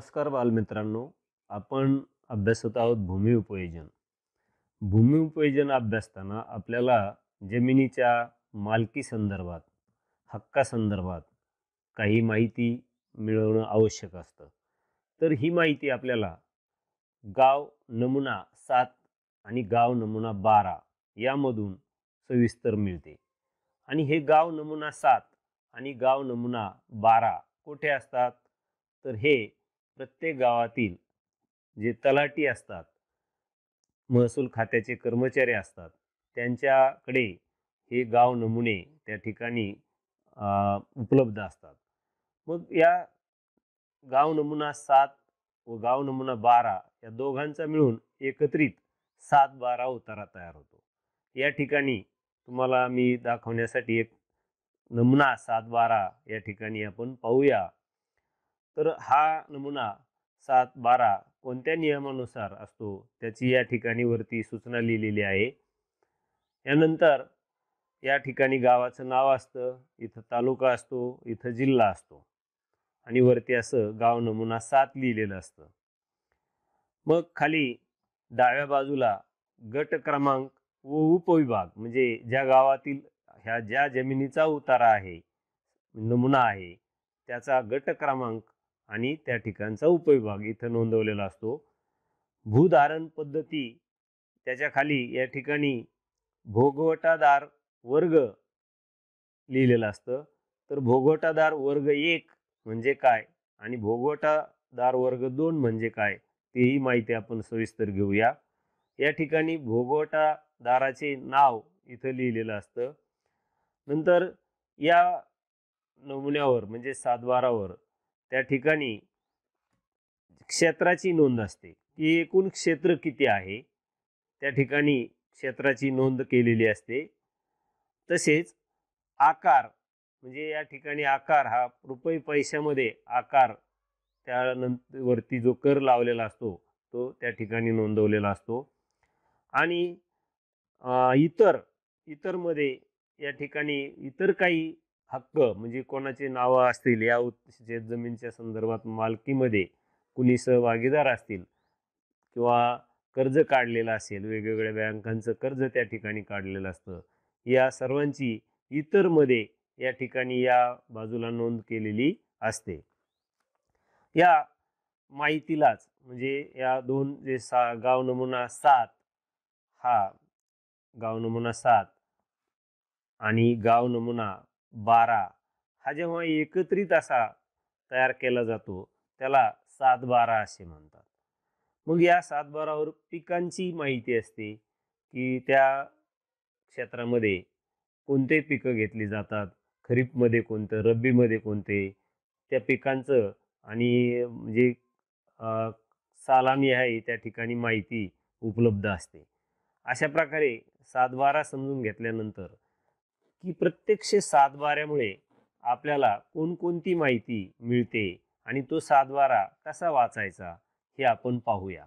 नमस्कार बालमित्रांनो आपण अभ्यासत आहोत भूमी उपयोजन भूमी उपयोजन अभ्यासताना आपल्याला जमिनीच्या मालकी संदर्भात हक्कासंदर्भात काही माहिती मिळवणं आवश्यक असतं तर ही माहिती आपल्याला गाव नमुना सात आणि गाव नमुना बारा यामधून सविस्तर मिळते आणि हे गाव नमुना सात आणि गाव नमुना बारा कुठे असतात तर हे प्रत्येक गावातील जे तलाठी असतात महसूल खात्याचे कर्मचारी असतात त्यांच्याकडे हे गाव नमुने त्या ठिकाणी उपलब्ध असतात मग या गाव नमुना सात व गाव नमुना बारा या दोघांचा मिळून एकत्रित सात बारा उतारा तयार होतो या ठिकाणी तुम्हाला मी दाखवण्यासाठी एक नमुना सात बारा या ठिकाणी आपण पाहूया तर हा नमुना सात बारा कोणत्या नियमानुसार असतो त्याची या ठिकाणी वरती सूचना लिहिलेली आहे यानंतर या ठिकाणी गावाचं नाव असतं इथं तालुका असतो इथं जिल्हा असतो आणि वरती असं गाव नमुना सात लिहिलेलं असतं मग खाली डाव्या बाजूला गट क्रमांक व उपविभाग म्हणजे ज्या गावातील ह्या ज्या जमिनीचा उतारा आहे नमुना आहे त्याचा गट क्रमांक आणि त्या ठिकाणचा उपविभाग इथं नोंदवलेला असतो भूधारण पद्धती त्याच्या खाली या ठिकाणी भोगवटादार वर्ग लिहिलेलं असतं तर भोगवटादार वर्ग एक म्हणजे काय आणि भोगवटादार वर्ग दोन म्हणजे काय तेही माहिती आपण सविस्तर घेऊया या ठिकाणी भोगवटादाराचे नाव इथं लिहिलेलं असतं नंतर या नमुन्यावर म्हणजे सातबारावर त्या ठिकाणी क्षेत्राची नोंद असते की एकूण क्षेत्र किती आहे त्या ठिकाणी क्षेत्राची नोंद केलेली असते तसेच आकार म्हणजे या ठिकाणी आकार हा रुपये पैशामध्ये आकार त्यानंतरवरती जो कर लावलेला असतो तो त्या ठिकाणी नोंदवलेला असतो आणि इतर इतरमध्ये या ठिकाणी इतर काही हक्क म्हणजे कोणाचे नावं असतील या शेत जमीनच्या संदर्भात मालकीमध्ये कुणी सहभागीदार असतील किंवा कर्ज काढलेलं असेल वेगवेगळ्या बँकांचं कर्ज त्या ठिकाणी काढलेलं असतं या सर्वांची इतरमध्ये या ठिकाणी या बाजूला नोंद केलेली असते या माहितीलाच म्हणजे या दोन जे सा गाव नमुना सात हा गाव नमुना सात आणि गाव नमुना बारा हा जेव्हा एकत्रित असा तयार केला जातो त्याला सात बारा असे म्हणतात मग या सात बारावर पिकांची माहिती असते की त्या क्षेत्रामध्ये कोणते पिकं घेतली जातात खरीपमध्ये कोणतं रब्बीमध्ये कोणते त्या पिकांचं आणि म्हणजे सालानी आहे त्या ठिकाणी माहिती उपलब्ध असते अशा प्रकारे सात बारा समजून घेतल्यानंतर की प्रत्यक्ष सातबाऱ्यामुळे आपल्याला कोणकोणती माहिती मिळते आणि तो सातबारा कसा वाचायचा हे आपण पाहूया